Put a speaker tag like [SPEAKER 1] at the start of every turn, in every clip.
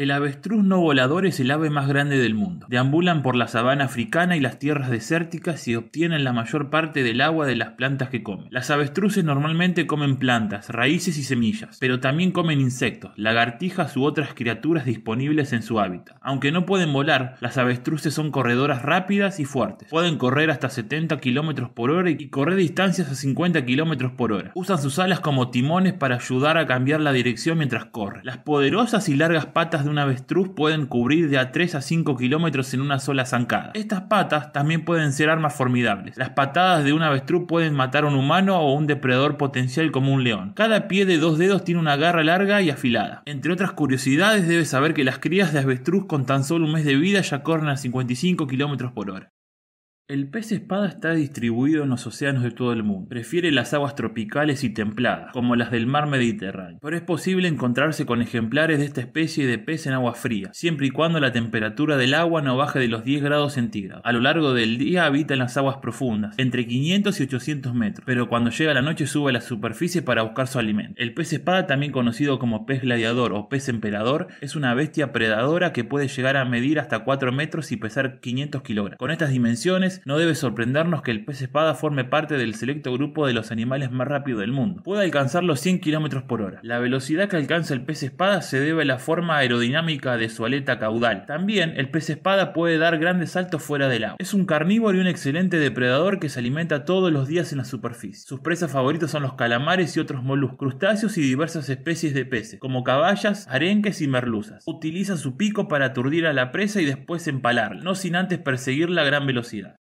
[SPEAKER 1] El avestruz no volador es el ave más grande del mundo. Deambulan por la sabana africana y las tierras desérticas y obtienen la mayor parte del agua de las plantas que comen. Las avestruces normalmente comen plantas, raíces y semillas, pero también comen insectos, lagartijas u otras criaturas disponibles en su hábitat. Aunque no pueden volar, las avestruces son corredoras rápidas y fuertes. Pueden correr hasta 70 km por hora y correr distancias a 50 km por hora. Usan sus alas como timones para ayudar a cambiar la dirección mientras corren. Las poderosas y largas patas de un avestruz pueden cubrir de a 3 a 5 kilómetros en una sola zancada. Estas patas también pueden ser armas formidables. Las patadas de un avestruz pueden matar a un humano o un depredador potencial como un león. Cada pie de dos dedos tiene una garra larga y afilada. Entre otras curiosidades, debes saber que las crías de avestruz con tan solo un mes de vida ya corren a 55 kilómetros por hora. El pez espada está distribuido en los océanos de todo el mundo. Prefiere las aguas tropicales y templadas, como las del mar Mediterráneo. Pero es posible encontrarse con ejemplares de esta especie de pez en agua fría, siempre y cuando la temperatura del agua no baje de los 10 grados centígrados. A lo largo del día habita en las aguas profundas, entre 500 y 800 metros, pero cuando llega la noche sube a la superficie para buscar su alimento. El pez espada, también conocido como pez gladiador o pez emperador, es una bestia predadora que puede llegar a medir hasta 4 metros y pesar 500 kilogramos. Con estas dimensiones, no debe sorprendernos que el pez espada forme parte del selecto grupo de los animales más rápidos del mundo. Puede alcanzar los 100 km por hora. La velocidad que alcanza el pez espada se debe a la forma aerodinámica de su aleta caudal. También el pez espada puede dar grandes saltos fuera del agua. Es un carnívoro y un excelente depredador que se alimenta todos los días en la superficie. Sus presas favoritas son los calamares y otros moluscos, crustáceos y diversas especies de peces, como caballas, arenques y merluzas. Utiliza su pico para aturdir a la presa y después empalarla, no sin antes perseguirla a gran velocidad.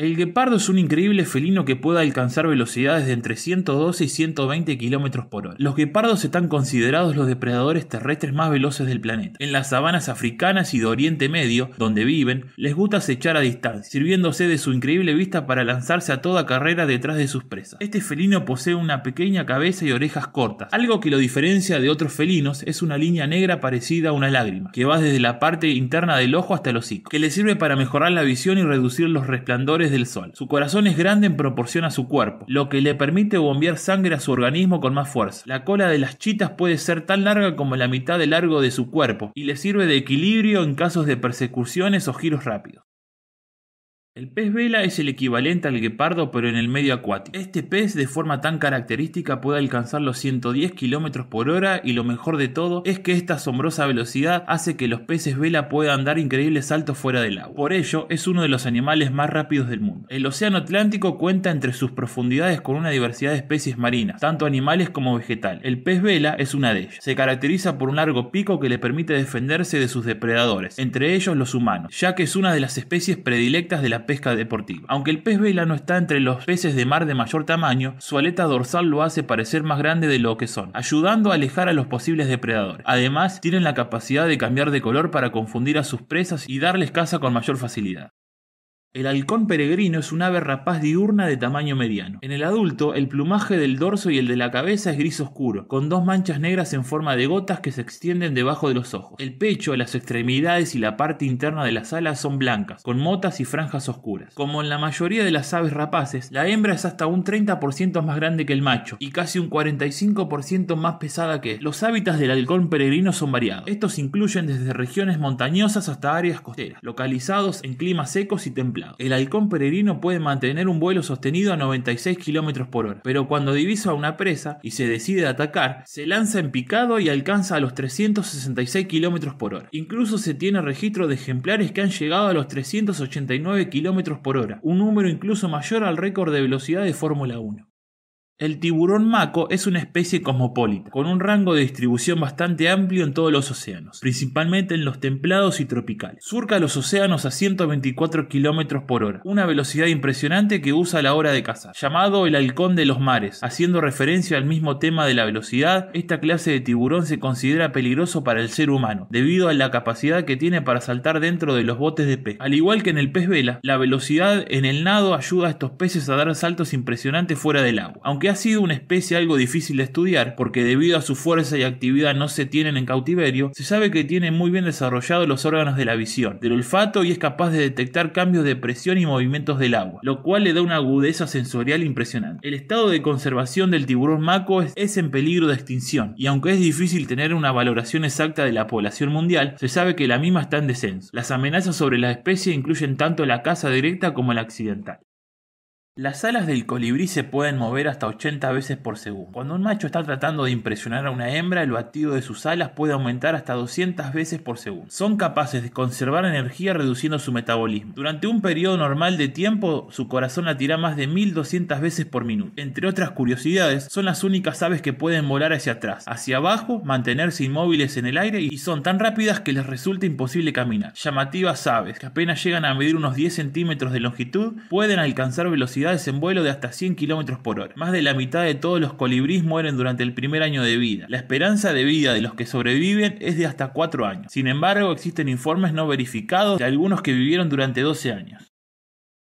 [SPEAKER 1] El guepardo es un increíble felino que puede alcanzar velocidades de entre 112 y 120 km por hora. Los guepardos están considerados los depredadores terrestres más veloces del planeta. En las sabanas africanas y de Oriente Medio, donde viven, les gusta acechar a distancia, sirviéndose de su increíble vista para lanzarse a toda carrera detrás de sus presas. Este felino posee una pequeña cabeza y orejas cortas. Algo que lo diferencia de otros felinos es una línea negra parecida a una lágrima, que va desde la parte interna del ojo hasta el hocico, que le sirve para mejorar la visión y reducir los resplandores del Sol. Su corazón es grande en proporción a su cuerpo, lo que le permite bombear sangre a su organismo con más fuerza. La cola de las chitas puede ser tan larga como la mitad de largo de su cuerpo y le sirve de equilibrio en casos de persecuciones o giros rápidos. El pez vela es el equivalente al guepardo pero en el medio acuático. Este pez de forma tan característica puede alcanzar los 110 km por hora y lo mejor de todo es que esta asombrosa velocidad hace que los peces vela puedan dar increíbles saltos fuera del agua. Por ello es uno de los animales más rápidos del mundo. El Océano Atlántico cuenta entre sus profundidades con una diversidad de especies marinas, tanto animales como vegetales. El pez vela es una de ellas. Se caracteriza por un largo pico que le permite defenderse de sus depredadores, entre ellos los humanos, ya que es una de las especies predilectas de la pesca deportiva. Aunque el pez vela no está entre los peces de mar de mayor tamaño, su aleta dorsal lo hace parecer más grande de lo que son, ayudando a alejar a los posibles depredadores. Además, tienen la capacidad de cambiar de color para confundir a sus presas y darles caza con mayor facilidad. El halcón peregrino es un ave rapaz diurna de tamaño mediano. En el adulto, el plumaje del dorso y el de la cabeza es gris oscuro, con dos manchas negras en forma de gotas que se extienden debajo de los ojos. El pecho, las extremidades y la parte interna de las alas son blancas, con motas y franjas oscuras. Como en la mayoría de las aves rapaces, la hembra es hasta un 30% más grande que el macho y casi un 45% más pesada que él. Los hábitats del halcón peregrino son variados. Estos incluyen desde regiones montañosas hasta áreas costeras, localizados en climas secos y templados. El halcón peregrino puede mantener un vuelo sostenido a 96 km por hora, pero cuando divisa una presa y se decide atacar, se lanza en picado y alcanza a los 366 km por hora. Incluso se tiene registro de ejemplares que han llegado a los 389 km por hora, un número incluso mayor al récord de velocidad de Fórmula 1. El tiburón maco es una especie cosmopolita, con un rango de distribución bastante amplio en todos los océanos, principalmente en los templados y tropicales. Surca los océanos a 124 km por hora, una velocidad impresionante que usa a la hora de cazar, llamado el halcón de los mares. Haciendo referencia al mismo tema de la velocidad, esta clase de tiburón se considera peligroso para el ser humano, debido a la capacidad que tiene para saltar dentro de los botes de pez. Al igual que en el pez vela, la velocidad en el nado ayuda a estos peces a dar saltos impresionantes fuera del agua, aunque ha sido una especie algo difícil de estudiar, porque debido a su fuerza y actividad no se tienen en cautiverio, se sabe que tiene muy bien desarrollados los órganos de la visión, del olfato y es capaz de detectar cambios de presión y movimientos del agua, lo cual le da una agudeza sensorial impresionante. El estado de conservación del tiburón maco es, es en peligro de extinción, y aunque es difícil tener una valoración exacta de la población mundial, se sabe que la misma está en descenso. Las amenazas sobre la especie incluyen tanto la caza directa como la accidental. Las alas del colibrí se pueden mover hasta 80 veces por segundo. Cuando un macho está tratando de impresionar a una hembra, el batido de sus alas puede aumentar hasta 200 veces por segundo. Son capaces de conservar energía reduciendo su metabolismo. Durante un periodo normal de tiempo, su corazón latirá más de 1200 veces por minuto. Entre otras curiosidades, son las únicas aves que pueden volar hacia atrás, hacia abajo, mantenerse inmóviles en el aire y son tan rápidas que les resulta imposible caminar. Llamativas aves, que apenas llegan a medir unos 10 centímetros de longitud, pueden alcanzar velocidad velocidades de hasta 100 km por hora. Más de la mitad de todos los colibríes mueren durante el primer año de vida. La esperanza de vida de los que sobreviven es de hasta 4 años. Sin embargo, existen informes no verificados de algunos que vivieron durante 12 años.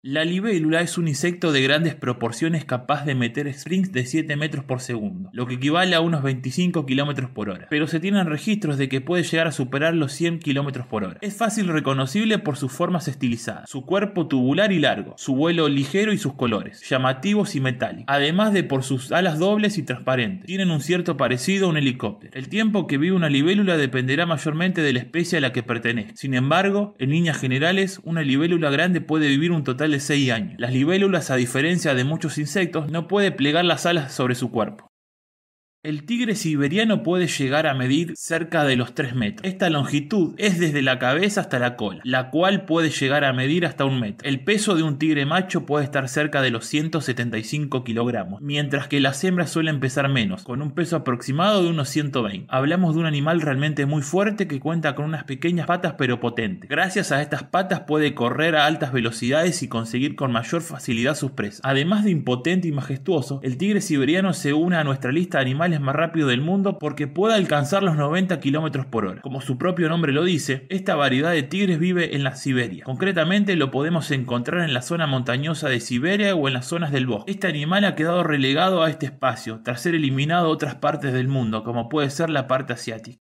[SPEAKER 1] La libélula es un insecto de grandes proporciones capaz de meter springs de 7 metros por segundo, lo que equivale a unos 25 kilómetros por hora, pero se tienen registros de que puede llegar a superar los 100 kilómetros por hora. Es fácil reconocible por sus formas estilizadas, su cuerpo tubular y largo, su vuelo ligero y sus colores, llamativos y metálicos, además de por sus alas dobles y transparentes. Tienen un cierto parecido a un helicóptero. El tiempo que vive una libélula dependerá mayormente de la especie a la que pertenece. Sin embargo, en líneas generales, una libélula grande puede vivir un total de 6 años. Las libélulas, a diferencia de muchos insectos, no puede plegar las alas sobre su cuerpo. El tigre siberiano puede llegar a medir cerca de los 3 metros. Esta longitud es desde la cabeza hasta la cola, la cual puede llegar a medir hasta un metro. El peso de un tigre macho puede estar cerca de los 175 kilogramos, mientras que las hembras suelen pesar menos, con un peso aproximado de unos 120. Hablamos de un animal realmente muy fuerte que cuenta con unas pequeñas patas pero potente. Gracias a estas patas puede correr a altas velocidades y conseguir con mayor facilidad sus presas. Además de impotente y majestuoso, el tigre siberiano se une a nuestra lista de animales más rápido del mundo porque puede alcanzar los 90 km por hora. Como su propio nombre lo dice, esta variedad de tigres vive en la Siberia. Concretamente lo podemos encontrar en la zona montañosa de Siberia o en las zonas del bosque. Este animal ha quedado relegado a este espacio tras ser eliminado a otras partes del mundo, como puede ser la parte asiática.